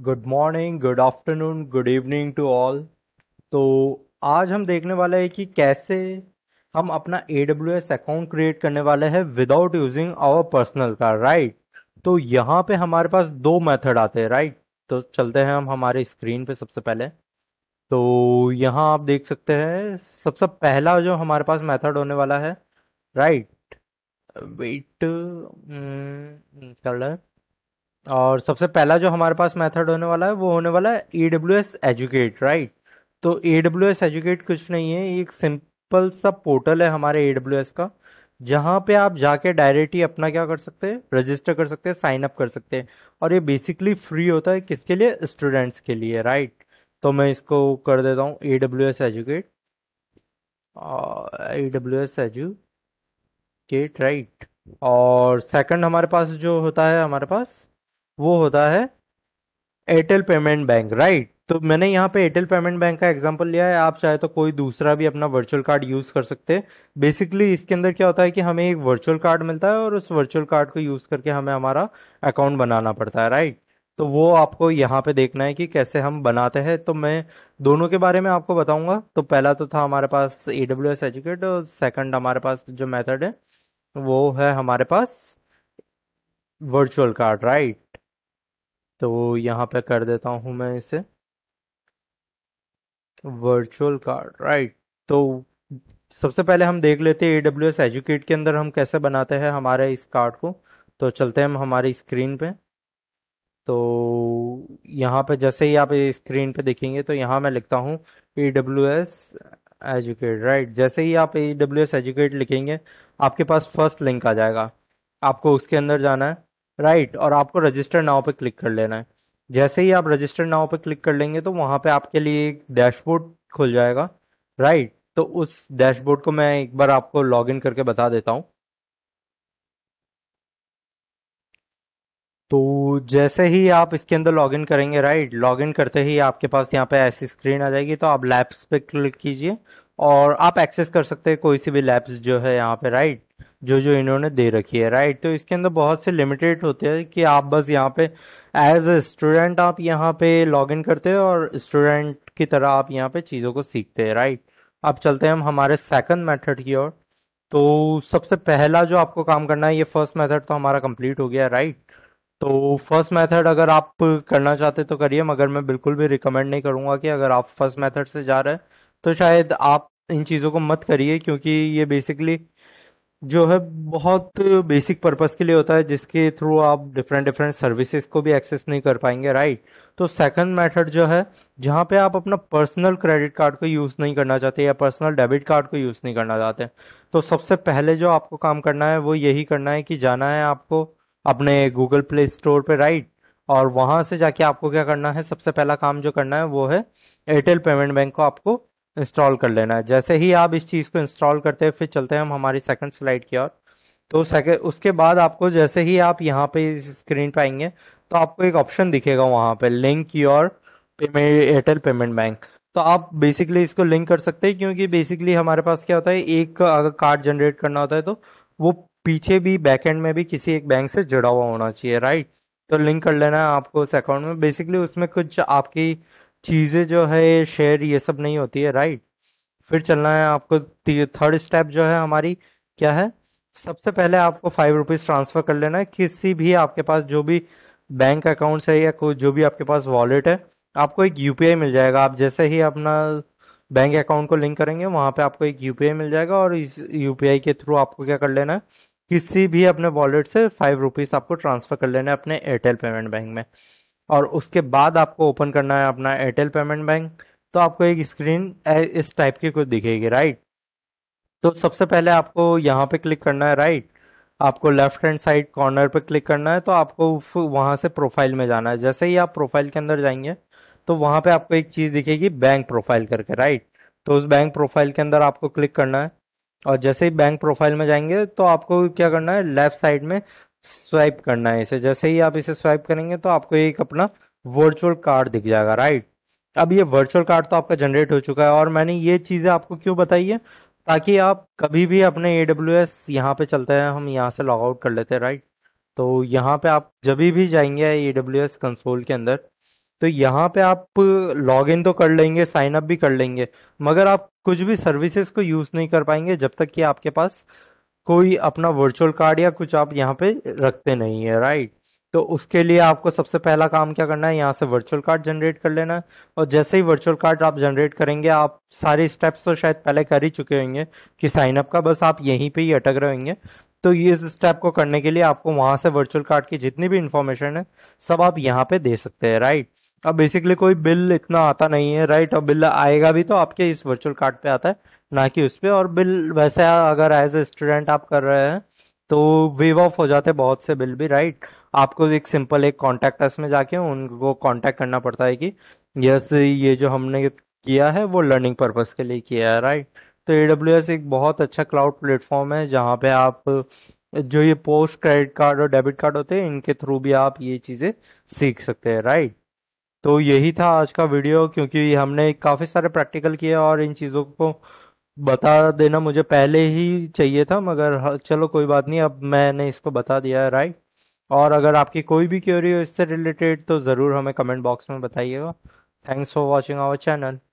good morning good afternoon good evening to all तो आज हम देखने वाले हैं कि कैसे हम अपना A W S account create करने वाले हैं without using our personal car right तो यहाँ पे हमारे पास दो मेथड आते हैं राइट तो चलते हैं हम हमारे स्क्रीन पे सबसे पहले तो यहाँ आप देख सकते हैं सबसे पहला जो हमारे पास मेथड होने वाला है राइट वेट कलर और सबसे पहला जो हमारे पास मेथड होने वाला है वो होने वाला है E W S educate right तो ई डब्ल्यू एस एजुकेट कुछ नहीं है ये एक सिंपल सा पोर्टल है हमारे ई डब्ल्यू एस का जहाँ पे आप जाके डायरेक्ट ही अपना क्या कर सकते हैं रजिस्टर कर सकते हैं साइन अप कर सकते हैं और ये बेसिकली फ्री होता है किसके लिए स्टूडेंट्स के लिए राइट तो मैं इसको कर देता हूँ A W S educate A W S educate right और सेकंड हमारे पास जो होता है हमारे पास वो होता है एयरटेल पेमेंट बैंक राइट तो मैंने यहाँ पे एयरटेल पेमेंट बैंक का एग्जाम्पल लिया है आप चाहे तो कोई दूसरा भी अपना वर्चुअल कार्ड यूज़ कर सकते हैं बेसिकली इसके अंदर क्या होता है कि हमें एक वर्चुअल कार्ड मिलता है और उस वर्चुअल कार्ड को यूज़ करके हमें हमारा अकाउंट बनाना पड़ता है राइट तो वो आपको यहाँ पे देखना है कि कैसे हम बनाते हैं तो मैं दोनों के बारे में आपको बताऊंगा तो पहला तो था हमारे पास ए डब्ल्यू एस एजुकेट और सेकंड हमारे पास जो मेथड है वो है हमारे पास वर्चुअल कार्ड राइट तो यहाँ पे कर देता हूँ मैं इसे वर्चुअल कार्ड राइट तो सबसे पहले हम देख लेते हैं ए डब्ल्यू एस एजुकेट के अंदर हम कैसे बनाते हैं हमारे इस कार्ड को तो चलते हैं हम हमारी स्क्रीन पे तो यहाँ पे जैसे ही आप स्क्रीन पे देखेंगे तो यहाँ मैं लिखता हूँ A W S educate right जैसे ही आप ए डब्ल्यू एस एजुकेट लिखेंगे आपके पास फर्स्ट लिंक आ जाएगा आपको उसके अंदर जाना है राइट और आपको रजिस्टर नाव पे क्लिक कर लेना है जैसे ही आप रजिस्टर नाव पे क्लिक कर लेंगे तो वहां पे आपके लिए एक डैशबोर्ड खुल जाएगा राइट तो उस डैशबोर्ड को मैं एक बार आपको इन करके बता देता हूँ तो जैसे ही आप इसके अंदर लॉगिन करेंगे राइट लॉगिन करते ही आपके पास यहाँ पे ऐसी स्क्रीन आ जाएगी तो आप लैब्स पे क्लिक कीजिए और आप एक्सेस कर सकते हैं कोई सी भी लैब्स जो है यहाँ पे राइट जो जो इन्होंने दे रखी है राइट तो इसके अंदर बहुत से लिमिटेड होते हैं कि आप बस यहाँ पे एज ए स्टूडेंट आप यहाँ पे लॉग इन करते हैं और स्टूडेंट की तरह आप यहाँ पे चीज़ों को सीखते हैं राइट अब चलते हैं हम हमारे सेकंड मेथड की ओर तो सबसे पहला जो आपको काम करना है ये फर्स्ट मेथड तो हमारा कंप्लीट हो गया राइट तो फर्स्ट मेथड अगर आप करना चाहते तो करिए मगर मैं बिल्कुल भी रिकमेंड नहीं करूँगा कि अगर आप फर्स्ट मैथड से जा रहे हैं तो शायद आप इन चीज़ों को मत करिए क्योंकि ये बेसिकली जो है बहुत बेसिक पर्पस के लिए होता है जिसके थ्रू आप डिफरेंट डिफरेंट सर्विसेज को भी एक्सेस नहीं कर पाएंगे राइट तो सेकंड मेथड जो है जहाँ पे आप अपना पर्सनल क्रेडिट कार्ड को यूज़ नहीं करना चाहते या पर्सनल डेबिट कार्ड को यूज़ नहीं करना चाहते तो सबसे पहले जो आपको काम करना है वो यही करना है कि जाना है आपको अपने गूगल प्ले स्टोर पर राइट और वहाँ से जाके आपको क्या करना है सबसे पहला काम जो करना है वो है एयरटेल पेमेंट बैंक को आपको इंस्टॉल कर लेना है जैसे ही आप इस चीज़ को इंस्टॉल करते हैं फिर चलते हैं हम हमारी सेकंड स्लाइड की ओर तो सेकेंड उसके बाद आपको जैसे ही आप यहाँ पे इस स्क्रीन पे आएंगे तो आपको एक ऑप्शन दिखेगा वहाँ पे link your payment Airtel payment bank तो आप बेसिकली इसको लिंक कर सकते हैं क्योंकि बेसिकली हमारे पास क्या होता है एक अगर कार्ड जनरेट करना होता है तो वो पीछे भी बैक एंड में भी किसी एक बैंक से जुड़ा हुआ होना चाहिए राइट तो लिंक कर लेना है आपको उस अकाउंट में बेसिकली उसमें कुछ आपकी चीज़ें जो है शेयर ये सब नहीं होती है राइट फिर चलना है आपको थर्ड स्टेप जो है हमारी क्या है सबसे पहले आपको फाइव रुपीज़ ट्रांसफ़र कर लेना है किसी भी आपके पास जो भी बैंक अकाउंट्स है या कोई जो भी आपके पास वॉलेट है आपको एक यू मिल जाएगा आप जैसे ही अपना बैंक अकाउंट को लिंक करेंगे वहाँ पे आपको एक यू मिल जाएगा और इस यू के थ्रू आपको क्या कर लेना है किसी भी अपने वॉलेट से फाइव रुपीज़ आपको ट्रांसफ़र कर लेना है अपने एयरटेल पेमेंट बैंक में और उसके बाद आपको ओपन करना है अपना एयरटेल पेमेंट बैंक तो आपको एक स्क्रीन इस टाइप की कुछ दिखेगी राइट तो सबसे पहले आपको यहाँ पे क्लिक करना है राइट आपको लेफ्ट हैंड साइड कॉर्नर पे क्लिक करना है तो आपको वहाँ से प्रोफाइल में जाना है जैसे ही आप प्रोफाइल के अंदर जाएंगे तो वहाँ पे आपको एक चीज़ दिखेगी बैंक प्रोफाइल करके राइट तो उस बैंक प्रोफाइल के अंदर आपको क्लिक करना है और जैसे ही बैंक प्रोफाइल में जाएंगे तो आपको क्या करना है लेफ्ट साइड में स्वाइप करना है इसे जैसे ही आप इसे स्वाइप करेंगे तो आपको एक अपना वर्चुअल कार्ड दिख जाएगा राइट अब ये वर्चुअल कार्ड तो आपका जनरेट हो चुका है और मैंने ये चीज़ें आपको क्यों बताई है ताकि आप कभी भी अपने ए डब्ल्यू एस यहाँ पे चलते हैं हम यहाँ से लॉग आउट कर लेते हैं राइट तो यहाँ पे आप जब भी जाएंगे ए डब्ल्यू एस कंसोल के अंदर तो यहाँ पे आप लॉग इन तो कर लेंगे साइन अप भी कर लेंगे मगर आप कुछ भी सर्विसेज को यूज़ नहीं कर पाएंगे जब तक कि आपके पास कोई अपना वर्चुअल कार्ड या कुछ आप यहाँ पे रखते नहीं है राइट तो उसके लिए आपको सबसे पहला काम क्या करना है यहाँ से वर्चुअल कार्ड जनरेट कर लेना है और जैसे ही वर्चुअल कार्ड आप जनरेट करेंगे आप सारे स्टेप्स तो शायद पहले कर ही चुके होंगे कि साइनअप का बस आप यहीं पे ही अटक रहे होंगे तो ये इस स्टेप को करने के लिए आपको वहाँ से वर्चुअल कार्ड की जितनी भी इन्फॉर्मेशन है सब आप यहाँ पे दे सकते हैं राइट अब बेसिकली कोई बिल इतना आता नहीं है राइट और बिल आएगा भी तो आपके इस वर्चुअल कार्ड पे आता है ना कि उस पर और बिल वैसे अगर एज ए स्टूडेंट आप कर रहे हैं तो वेव ऑफ हो जाते हैं बहुत से बिल भी राइट आपको एक सिंपल एक कॉन्टैक्ट में जाके उनको कॉन्टैक्ट करना पड़ता है कि यस ये जो हमने किया है वो लर्निंग पर्पज़ के लिए किया है राइट तो ए डब्ल्यू एस एक बहुत अच्छा क्लाउड प्लेटफॉर्म है जहाँ पे आप जो ये पोस्ट क्रेडिट कार्ड और डेबिट कार्ड होते हैं इनके थ्रू भी आप ये चीज़ें सीख सकते हैं राइट तो यही था आज का वीडियो क्योंकि हमने काफ़ी सारे प्रैक्टिकल किए और इन चीज़ों को बता देना मुझे पहले ही चाहिए था मगर चलो कोई बात नहीं अब मैंने इसको बता दिया है राइट और अगर आपकी कोई भी क्यूरी हो इससे रिलेटेड तो ज़रूर हमें कमेंट बॉक्स में बताइएगा thanks for watching our channel